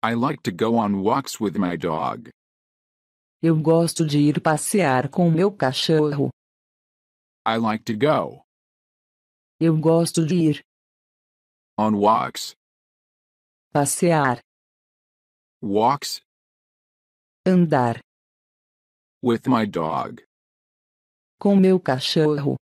I like to go on walks with my dog. Eu gosto de ir passear com meu cachorro. I like to go. Eu gosto de ir. On walks. Passear. Walks. Andar. With my dog. Com meu cachorro.